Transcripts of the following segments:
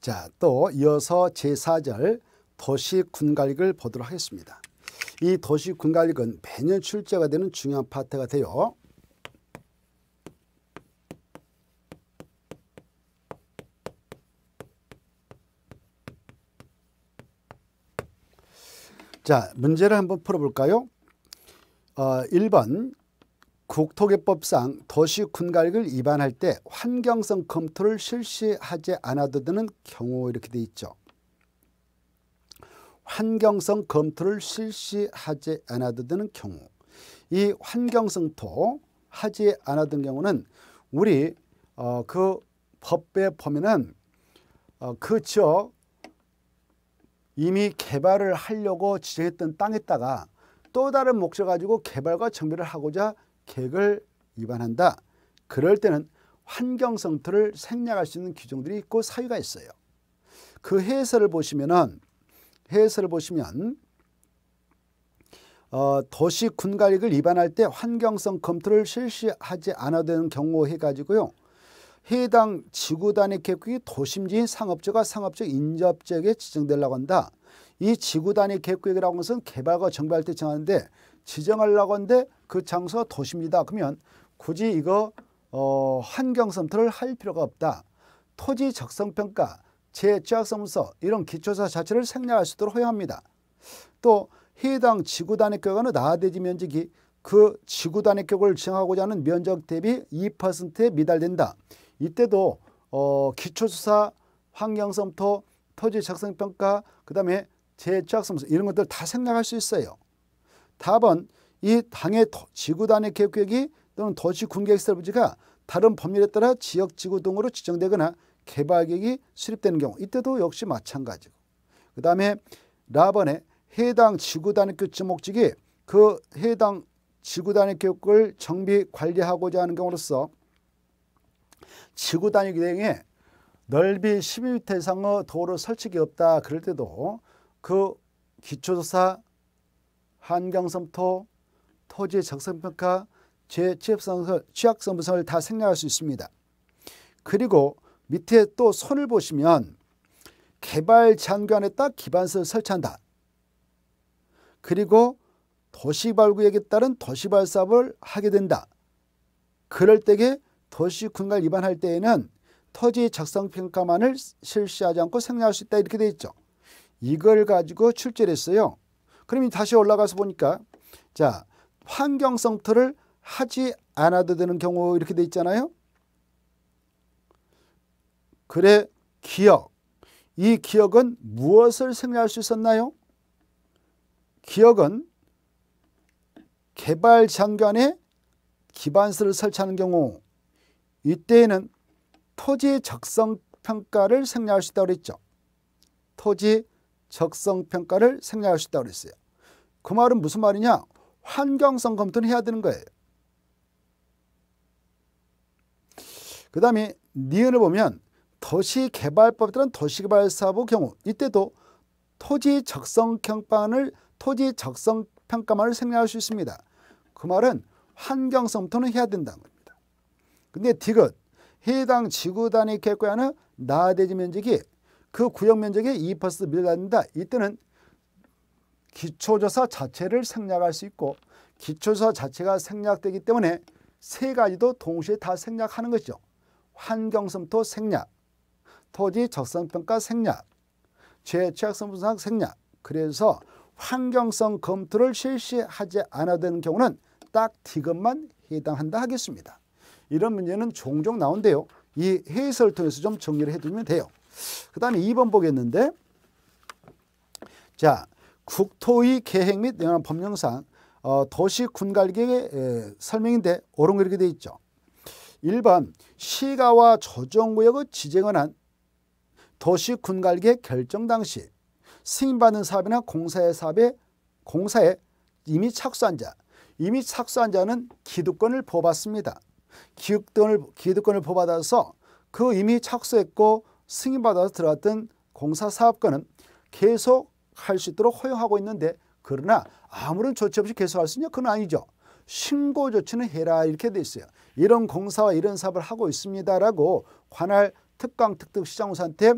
자, 또 이어서 제4절 도시 군갈릭을 보도록 하겠습니다. 이 도시 군갈릭은 매년 출제가 되는 중요한 파트가 돼요. 자, 문제를 한번 풀어볼까요? 어, 1번 국토개법상 도시군가를입안할때 환경성 검토를 실시하지 않아도 되는 경우 이렇게 돼 있죠. 환경성 검토를 실시하지 않아도 되는 경우 이 환경성토 하지 않아도 경우는 우리 어, 그 법의 범위는 어, 그 지역 이미 개발을 하려고 지정했던 땅에다가 또 다른 목적 가지고 개발과 정비를 하고자 계획을 위반한다. 그럴 때는 환경성토를 생략할 수 있는 규정들이 있고 사유가 있어요. 그 해설을 보시면은 해설을 보시면 어, 도시 군가익을 위반할 때 환경성 검토를 실시하지 않아도 되는 경우 해가지고요. 해당 지구 단위 계획이 도심지인 상업지가 상업적 인접지역에 지정되려고 한다. 이 지구 단위 계획이라고 하는 것은 개발과 정비할 때 정하는데 지정하려고 하는데 그장소 도시입니다. 그러면 굳이 이거 어, 환경섬터를 할 필요가 없다. 토지 적성평가, 재취약섬서 이런 기초사 자체를 생략할 수 있도록 허용합니다. 또 해당 지구 단위 격은 나대지 면적이 그 지구 단위 격을 지정하고자 하는 면적 대비 2%에 미달된다. 이때도 어, 기초조사, 환경섬토, 토지 작성평가, 그 다음에 재취약섬서 이런 것들 다 생략할 수 있어요. 답은 이 당의 지구단위 계획이 또는 도시 군계획 설부지가 다른 법률에 따라 지역 지구 등으로 지정되거나 개발 계획이 수립되는 경우 이때도 역시 마찬가지고 그 다음에 라번에 해당 지구단위 교체 목적이 그 해당 지구단위 교육을 정비 관리하고자 하는 경우로서 지구단위 기능에 넓이 11m 이상의 도로 설치기 없다 그럴 때도 그 기초조사, 환경 섬토 토지의 적성평가, 취약성분을, 취약성분성을 다 생략할 수 있습니다. 그리고 밑에 또 손을 보시면 개발 장관에 딱 기반서를 설치한다. 그리고 도시발구역에 따른 도시발 사업을 하게 된다. 그럴 때에 도시군갈 위반할 때에는 토지 적성평가만을 실시하지 않고 생략할 수 있다 이렇게 되어 있죠. 이걸 가지고 출제를 했어요. 그럼 다시 올라가서 보니까 자 환경 성 틀을 하지 않아도 되는 경우 이렇게 돼 있잖아요. 그래 기억. 이 기억은 무엇을 생략할 수 있었나요? 기억은 개발 장관에 기반서를 설치하는 경우 이때에는 토지 적성 평가를 생략할 수 있다고 그랬죠. 토지 적성 평가를 생략할 수 있다고 그랬어요. 그 말은 무슨 말이냐? 환경성 검토는 해야 되는 거예요. 그 다음에 니은을 보면 도시개발법들은 도시개발사부 경우 이때도 토지 적성 평가를 토지 적성 평가만을 생략할 수 있습니다. 그 말은 환경성부터는 해야 된다는 겁니다. 근데 디귿 해당 지구 단위 객관의 나대지 면적이 그 구역 면적의 2% 밀란다. 이때는 기초조사 자체를 생략할 수 있고 기초조사 자체가 생략되기 때문에 세 가지도 동시에 다 생략하는 것이죠. 환경섬토 생략, 토지 적성평가 생략, 재취약성분석 생략. 그래서 환경성 검토를 실시하지 않아도 되는 경우는 딱 디귿만 해당한다 하겠습니다. 이런 문제는 종종 나온대요. 이 해설을 통해서 좀 정리를 해두면 돼요. 그 다음에 2번 보겠는데 자 국토의 계획 및 영향 법령상 어, 도시 군갈계의 에, 설명인데 오른 이렇게돼 있죠. 1번 시가와 조정구역의 지정을 한 도시 군갈계 결정 당시 승인받는 사업이나 공사의 사업에 공사에 이미 착수한 자 이미 착수한 자는 기득권을 보받습니다. 기득권을, 기득권을 보아서그 이미 착수했고 승인받아서 들어왔던 공사사업권은 계속 할수 있도록 허용하고 있는데 그러나 아무런 조치 없이 계속할 수 있냐? 그건 아니죠. 신고 조치는 해라 이렇게 돼 있어요. 이런 공사와 이런 사업을 하고 있습니다라고 관할 특강 특특 시장사한테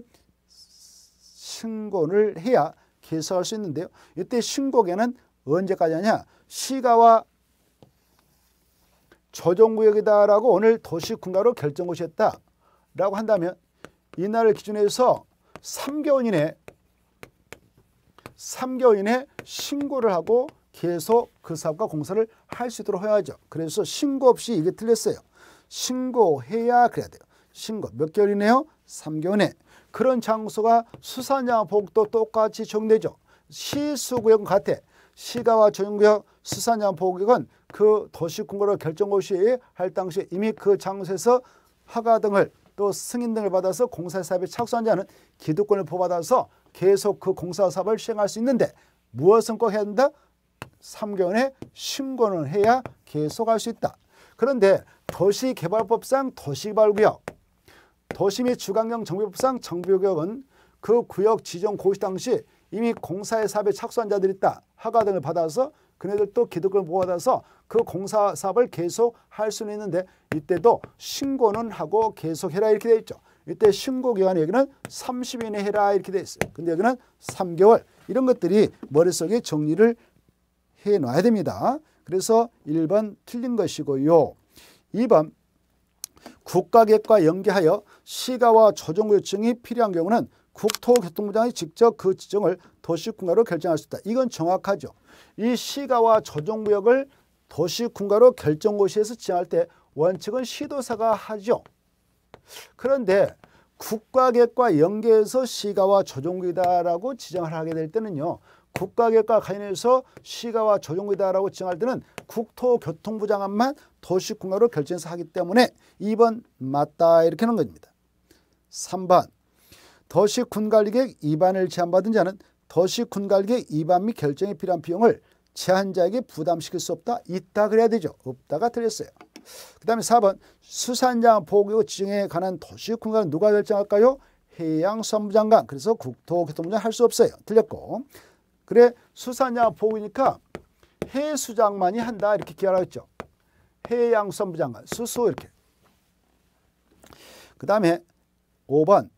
신고를 해야 개서할 수 있는데요. 이때 신고에는 언제까지 하냐? 시가와 조정구역이다라고 오늘 도시군가로 결정고시했다라고 한다면 이날을 기준해서 3개월 이내 3개월이내 신고를 하고 계속 그 사업과 공사를 할 수 있도록 해야죠. 그래서 신고 없이 이게 틀렸어요. 신고해야 그래야 돼요. 신고 몇 개월이네요? 3개월 이 내. 그런 장소가 수산야 복도 똑같이 적용되죠. 시수구역은 같아. 시가와 전용구역 수산야 복역은 그 도시공고로 결정고시할 당시에 이미 그 장소에서 허가 등을 또 승인 등을 받아서 공사 사업에 착수한 자는 기득권을 보받아서 계속 그 공사사업을 시행할 수 있는데 무엇은 꼭 해야 된다? 3개월에 신고는 해야 계속할 수 있다. 그런데 도시개발법상 도시개발구역, 도시 및 주간경 정비법상 정비구역은 그 구역 지정 고시 당시 이미 공사의 사업에 착수한 자들이 있다. 허가 등을 받아서 그네들도 기득권을 보호받아서 그 공사 사업을 계속 할 수는 있는데 이때도 신고는 하고 계속해라 이렇게 되어 있죠. 이때 신고기간 여기는 30일 내 해라 이렇게 돼 있어요. 근데 여기는 3개월 이런 것들이 머릿속에 정리를 해놔야 됩니다. 그래서 1번 틀린 것이고요. 2번 국가계획과 연계하여 시가와 조정구 요청이 필요한 경우는 국토교통부장이 직접 그 지정을 도시군가로 결정할 수 있다. 이건 정확하죠. 이 시가와 조정구역을 도시군가로 결정고시에서 지정할 때 원칙은 시도사가 하죠. 그런데 국가객과 연계해서 시가와 조정구이다라고 지정을 하게 될 때는요. 국가객과 관련해서 시가와 조정구이다라고 지정할 때는 국토교통부 장안만도시공가로 결정해서 하기 때문에 2번 맞다 이렇게 하는 겁니다. 3번 도시군관리계획 위반을 제한받은 자는 도시군관리계획 위반 및 결정에 필요한 비용을 제한자에게 부담시킬 수 없다. 있다 그래야 되죠. 없다가 틀렸어요. 그 다음에 4번 수산장 보호 지정에 관한 도시공간 누가 결정할까요? 해양선부 장관 그래서 국토교통부장 할 수 없어요. 틀렸고 그래 수산장 보호니까 해수장만이 한다 이렇게 기하라했죠. 해양선부 장관 수수 이렇게 그 다음에 5번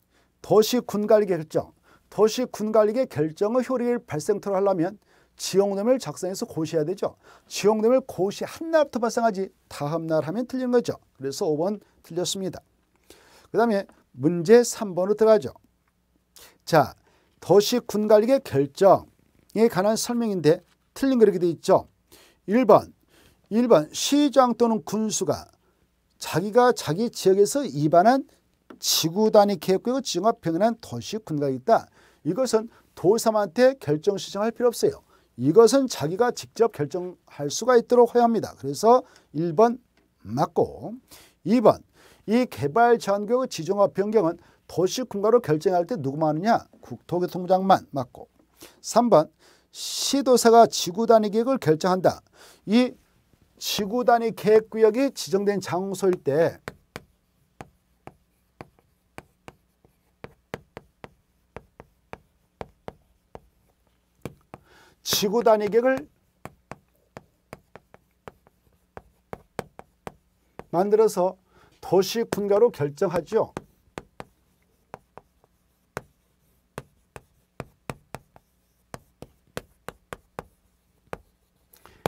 도시군관리계 결정 도시군관리계 결정의 효율 발생토록 하려면 지역놈을 작성해서 고시해야 되죠. 지역놈을 고시 한날부터 발생하지 다음날 하면 틀린 거죠. 그래서 5번 틀렸습니다. 그 다음에 문제 3번으로 들어가죠. 자, 도시 군관리의 결정에 관한 설명인데 틀린 거 이렇게 돼 있죠. 1번, 1번 시장 또는 군수가 자기가 자기 지역에서 입안한 지구 단위 계획과 지정과 평행한 도시 군관이 있다. 이것은 도사한테 결정 시정할 필요 없어요. 이것은 자기가 직접 결정할 수가 있도록 해야 합니다. 그래서 1번 맞고 2번 이 개발 제한구역 지정합 변경은 도시 공가로 결정할 때 누구만 하느냐? 국토교통부장만 맞고 3번 시도사가 지구단위 계획을 결정한다. 이 지구단위 계획구역이 지정된 장소일 때 지구 단위계획을 만들어서 도시 분가로 결정하죠.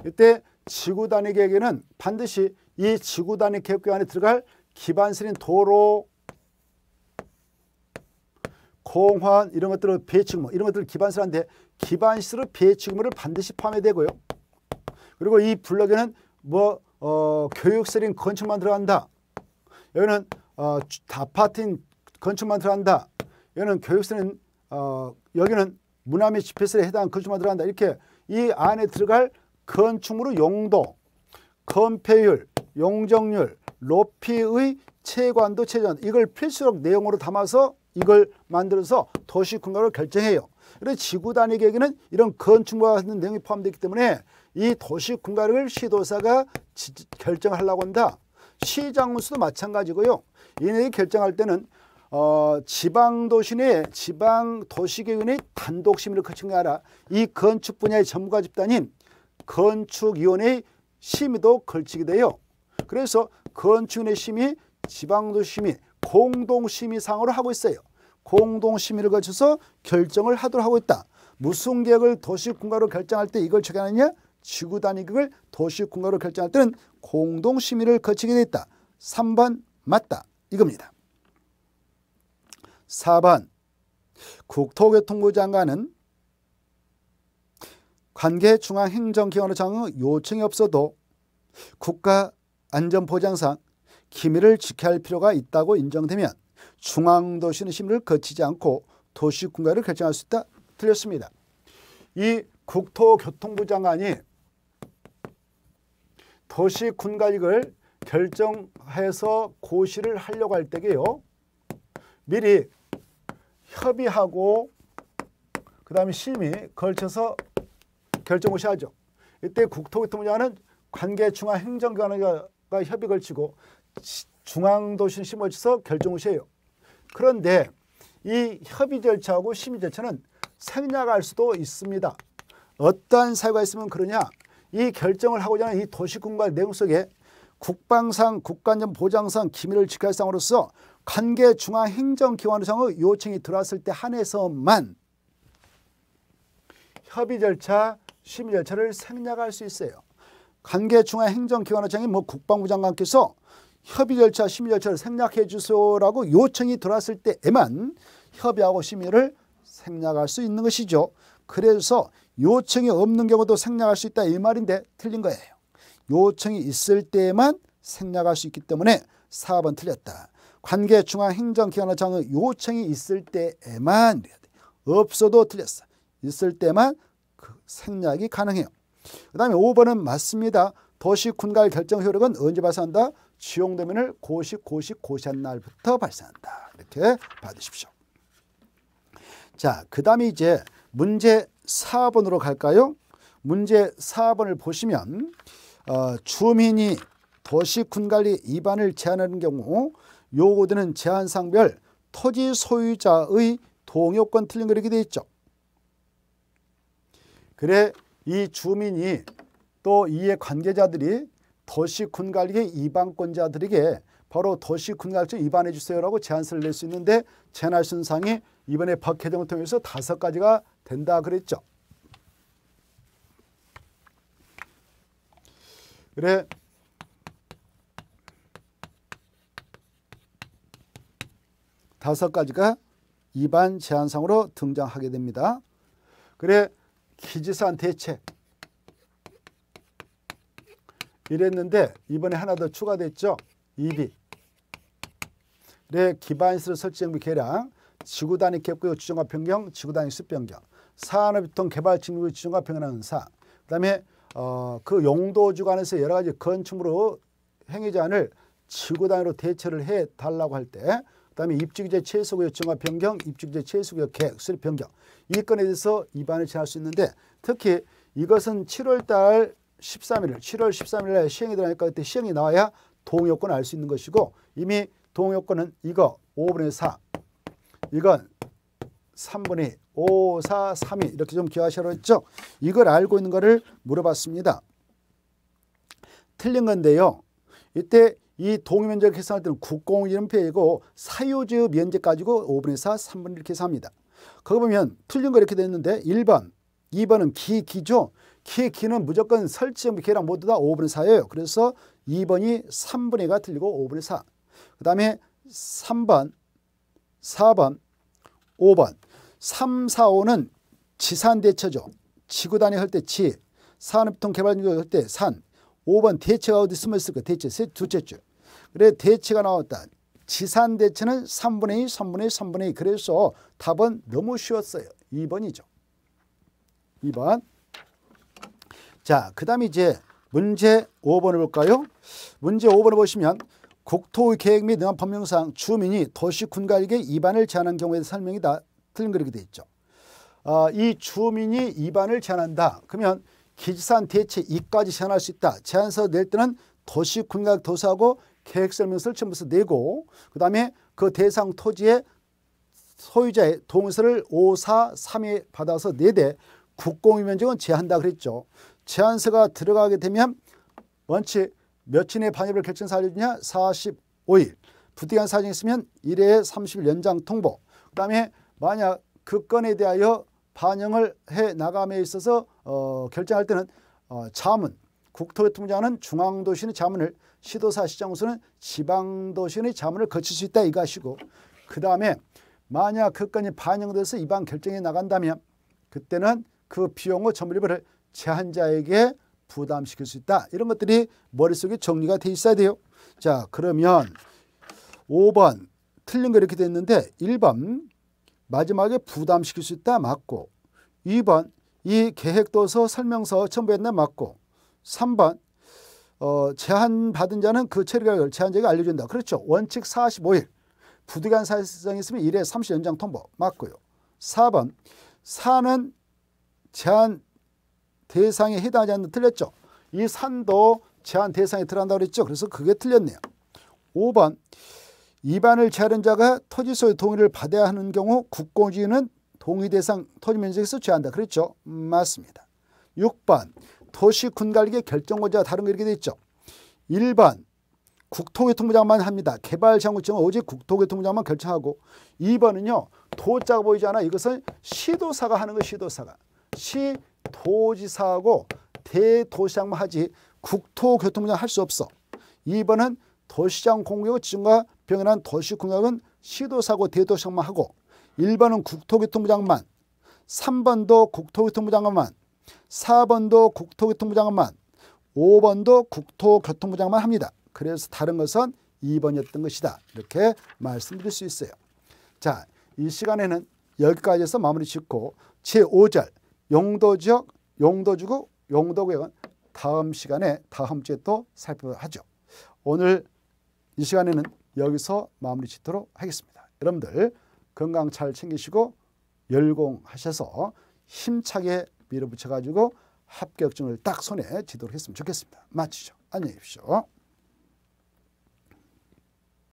이때 지구 단위계획에는 반드시 이 지구 단위 계획 안에 들어갈 기반선인 도로, 공원 이런 것들을 배치뭐 이런 것들을 기반선한테 기반 시설루 배치구물을 반드시 포함해 되고요. 그리고 이 블럭에는 뭐 어, 교육설인 건축만 들어간다. 여기는 어, 다파트인 건축만 들어간다. 여기는 교육설인 어, 여기는 문화 및 집회설에 해당 건축만 들어간다. 이렇게 이 안에 들어갈 건축물의 용도, 건폐율, 용적률, 높이의 체관도 체전 이걸 필수적 내용으로 담아서 이걸 만들어서 도시 공간을 결정해요. 그래서 지구단위 계획에는 이런 건축과 같은 내용이 포함되기 때문에 이 도시 공간을 시도사가 지, 결정하려고 한다. 시장군수도 마찬가지고요. 이내에 결정할 때는 어, 지방도시 내 지방도시계획의 단독 심의를 거친 게 아니라 이 건축 분야의 전문가 집단인 건축위원회의 심의도 걸치게 돼요. 그래서 건축위원회 심의, 지방도시 심의, 공동심의상으로 하고 있어요. 공동심의를 거쳐서 결정을 하도록 하고 있다. 무슨 계획을 도시공가로 결정할 때 이걸 체결하느냐? 지구 단위 계획을 도시공가로 결정할 때는 공동심의를 거치게 돼 있다. 3번 맞다. 이겁니다. 4번 국토교통부 장관은 관계 중앙행정기관으로 정한 요청이 없어도 국가 안전보장상 기밀을 지켜야 할 필요가 있다고 인정되면 중앙도시는 심의를 거치지 않고 도시군가를 결정할 수 있다. 틀렸습니다. 이 국토교통부 장관이 도시군가익을 결정해서 고시를 하려고 할 때게요. 미리 협의하고 그 다음에 심의 걸쳐서 결정고시 하죠. 이때 국토교통부 장관은 관계중앙행정관과 협의 걸치고 중앙도시심을 치서 결정고시해요. 그런데 이 협의 절차하고 심의 절차는 생략할 수도 있습니다. 어떠한 사유가 있으면 그러냐? 이 결정을 하고자 하는 이 도시군과 내용 속에 국방상, 국가전 보장상, 기밀을 지켜야 할 상으로서 관계 중앙행정기관의의 요청이 들어왔을 때 한해서만 협의 절차, 심의 절차를 생략할 수 있어요. 관계 중앙행정기관의장이 뭐 국방부 장관께서 협의 절차, 심의 절차를 생략해 주소라고 요청이 들어왔을 때에만 협의하고 심의를 생략할 수 있는 것이죠. 그래서 요청이 없는 경우도 생략할 수 있다 이 말인데 틀린 거예요. 요청이 있을 때에만 생략할 수 있기 때문에 4번 틀렸다. 관계 중앙행정기관의 장의 요청이 있을 때에만 없어도 틀렸어. 있을 때만 그 생략이 가능해요. 그 다음에 5번은 맞습니다. 도시군갈 결정 효력은 언제 발생한다? 지용도면을 고시 고시 고시한 날부터 발생한다. 이렇게 받으십시오. 자, 그 다음에 이제 문제 4번으로 갈까요? 문제 4번을 보시면 어, 주민이 도시군관리 위반을 제한하는 경우 요구되는 제한상별 토지 소유자의 동요권 틀린 그리게 되어 있죠. 그래 이 주민이 또 이에 관계자들이 도시 군갈리의 이방권자들에게 바로 도시 군갈증 입안해 주세요라고 제안서를 낼 수 있는데 제날순상이 이번에 박해정을 통해서 다섯 가지가 된다 그랬죠. 그래 다섯 가지가 입안 제한상으로 등장하게 됩니다. 그래 기지산 대책 이랬는데 이번에 하나 더 추가됐죠. EB의 네, 기반시설 설치정비 계량, 지구단위 갭구역 지정과 변경, 지구단위 숲 변경, 산업유통 개발 직무의 지정과 변경하는 사항, 그 다음에 어, 그 용도주 간에서 여러 가지 건축물로 행위자을 지구단위로 대체를 해달라고 할 때, 그 다음에 입주규제 최소구역 지정과 변경, 입주규제 최소구역 계획 수립 변경, 이 건에 대해서 입안을 제할수 있는데 특히 이것은 7월달 13일, 7월 13일 날 시행이 되니까 그때 시행이 나와야 동요건을 알 수 있는 것이고 이미 동요건은 이거 5분의 4, 이건 3분의 5, 4, 3, 2 이렇게 좀 기억하셔야겠죠? 이걸 알고 있는 거를 물어봤습니다. 틀린 건데요. 이때 이 동의 면적을 계산할 때는 국공 이름표이고 사유지의 면적 가지고 5분의 4, 3분의 1 계산합니다. 거 보면 틀린 거 이렇게 됐는데 1번, 2번은 기, 기죠. 키, 키는 무조건 설치형 K랑 모두 다 5분의 4예요. 그래서 2번이 3분의 2가 틀리고 5분의 4. 그 다음에 3번, 4번, 5번. 3, 4, 5는 지산 대처죠. 지구 단위 할때 지, 산업통 개발 중도 할때 산, 5번 대체가 어디 숨어 있을까? 대체, 세, 두째 줄. 그래 대체가 나왔다. 지산 대체는 3분의 2, 3분의 1, 3분의 2. 그래서 답은 너무 쉬웠어요. 2번이죠. 2번. 자, 그 다음에 이제 문제 5번을 볼까요? 문제 5번을 보시면 국토의 계획 및 능한 법령상 주민이 도시 군가에게 입안을 제한한 경우에 설명이 다 틀린 그렇게 되어 있죠. 어, 이 주민이 입안을 제한한다. 그러면 기지산 대체 이까지 제한할 수 있다. 제한서 낼 때는 도시 군가 도서하고 계획 설명서를 전부터 내고 그다음에 그 대상 토지의 소유자의 동의서를 5, 4, 3에 받아서 내되 국공유면적은 제한다 그랬죠. 제한서가 들어가게 되면 원칙 며칠 내 반입을 결정사유려주냐 45일 부득이한 사정이 있으면 1회에 30일 연장 통보 그 다음에 만약 그 건에 대하여 반영을 해 나감에 있어서 어, 결정할 때는 어, 자문 국토교통부장은 중앙도시의 자문을 시도사 시장으로서는 지방도시의 자문을 거칠 수 있다 이거하시고그 다음에 만약 그 건이 반영돼서 이방 결정에 나간다면 그때는 그비용을 전부 리부를 제한자에게 부담시킬 수 있다. 이런 것들이 머릿속에 정리가 돼 있어야 돼요. 자, 그러면 5번 틀린 거 이렇게 됐는데 1번 마지막에 부담시킬 수 있다 맞고 2번 이 계획도서 설명서 첨부했나 맞고 3번 어, 제한받은 자는 그 처리 가격을 제한자에게 알려준다. 그렇죠. 원칙 45일 부득이한 사실성이 있으면 1회 30연장 통보 맞고요. 4번 사는 제한 대상에 해당하지 않는 틀렸죠. 이 산도 제한 대상에 들어간다고 그랬죠. 그래서 그게 틀렸네요. 5번 이반을 제하는 자가 토지소유 동의를 받아야 하는 경우 국공지는 동의 대상 토지 면적에서 제한다. 그랬죠. 음, 맞습니다. 6번 도시 군갈기 결정권자가 다른 거 이렇게 돼 있죠. 1번 국토교통부장만 합니다. 개발장구청은 오직 국토교통부장만 결정하고 2번은요. 도자가 보이지 않아. 이것은 시도사가 하는 거 시도사가. 시 도지사하고 대도시장만 하지 국토교통부장 할 수 없어. 2번은 도시장 공격 증가 병행한 도시공약은 시도사고 대도시장만 하고 1번은 국토교통부장만 3번도 국토교통부 장만 4번도 국토교통부 장만 5번도 국토교통부 장만 합니다. 그래서 다른 것은 2번이었던 것이다. 이렇게 말씀드릴 수 있어요. 자, 이 시간에는 여기까지 해서 마무리 짓고 제5절 용도 지역, 용도 주구 용도 구역은 다음 시간에 다음 주에 또 살펴보죠. 오늘 이 시간에는 여기서 마무리 짓도록 하겠습니다. 여러분들 건강 잘 챙기시고 열공하셔서 힘차게 밀어붙여가지고 합격증을 딱 손에 쥐도록 했으면 좋겠습니다. 마치죠. 안녕히 계십시오.